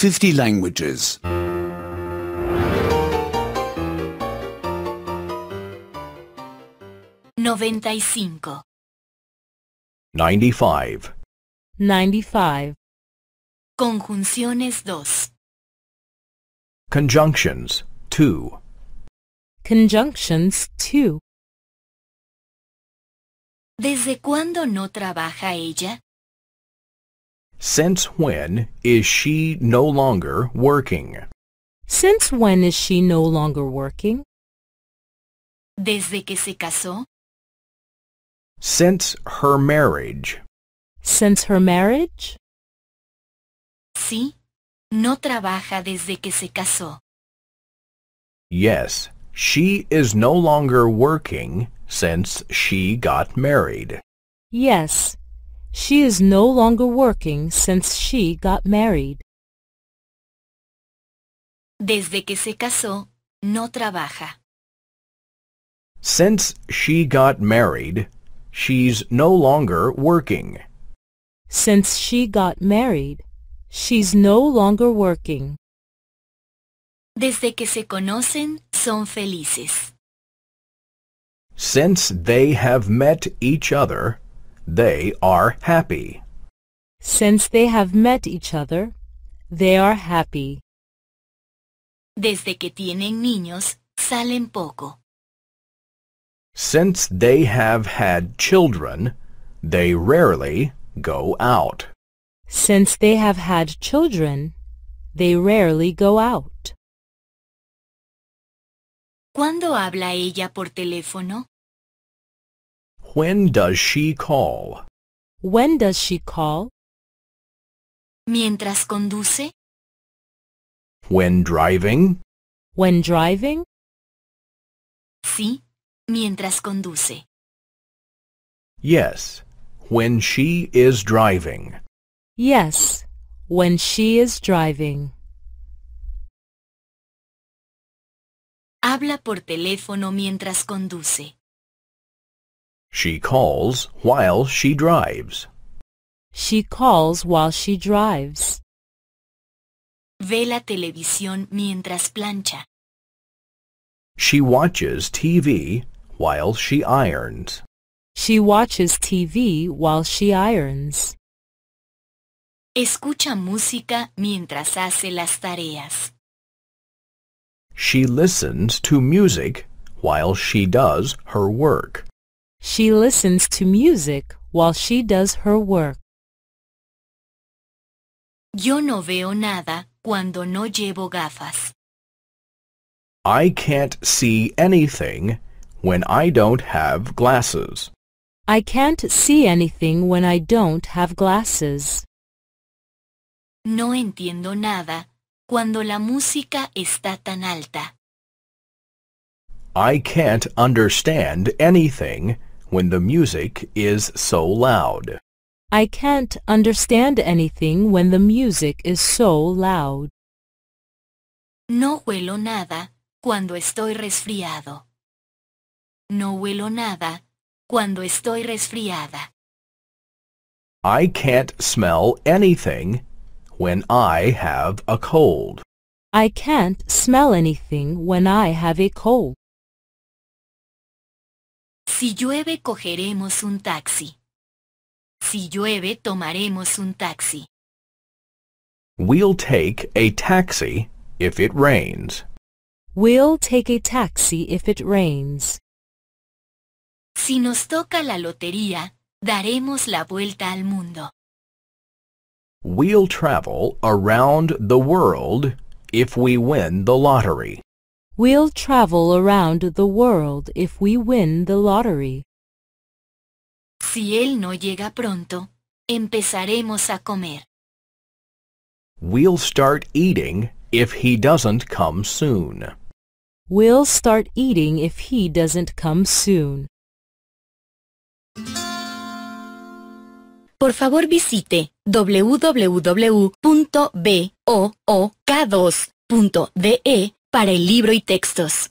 50 languages. Noventa y cinco. 95 95 Conjunciones dos. Conjunctions 2 Conjunctions 2 ¿Desde cuándo no trabaja ella? Since when is she no longer working? Since when is she no longer working? Desde que se casó. Since her marriage. Since her marriage? Sí, no trabaja desde que se casó. Yes, she is no longer working since she got married. Yes, she is no longer working since she got married. Desde que se casó, no trabaja. Since she got married, she's no longer working. Since she got married, she's no longer working. Desde que se conocen, son felices. Since they have met each other, they are happy. Since they have met each other, they are happy. Desde que tienen niños, salen poco. Since they have had children, they rarely go out. Since they have had children, they rarely go out. ¿Cuándo habla ella por teléfono? When does she call? When does she call? Mientras conduce. When driving? When driving? Sí, mientras conduce. Yes, when she is driving. Yes, when she is driving. Habla por teléfono mientras conduce. She calls while she drives. She calls while she drives. Ve la televisión mientras plancha. She watches TV while she irons. She watches TV while she irons. Escucha música mientras hace las tareas. She listens to music while she does her work. She listens to music while she does her work. Yo no veo nada cuando no llevo gafas. I can't see anything when I don't have glasses. I can't see anything when I don't have glasses. No entiendo nada cuando la música está tan alta. I can't understand anything when the music is so loud. I can't understand anything when the music is so loud. No huelo nada cuando estoy resfriado. No huelo nada cuando estoy resfriada. I can't smell anything when I have a cold. I can't smell anything when I have a cold. Si llueve cogeremos un taxi. Si llueve tomaremos un taxi. We'll take a taxi if it rains. We'll take a taxi if it rains. Si nos toca la lotería, daremos la vuelta al mundo. We'll travel around the world if we win the lottery. We'll travel around the world if we win the lottery. Si él no llega pronto, empezaremos a comer. We'll start eating if he doesn't come soon. We'll start eating if he doesn't come soon. Por favor visite www.book2.de para el libro y textos.